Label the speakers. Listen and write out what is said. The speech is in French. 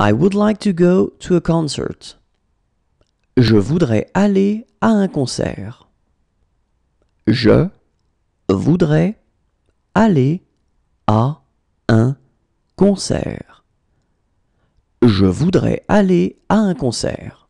Speaker 1: I would like to go to a concert. Je voudrais aller à un concert. Je voudrais aller à un concert. Je voudrais aller à un concert.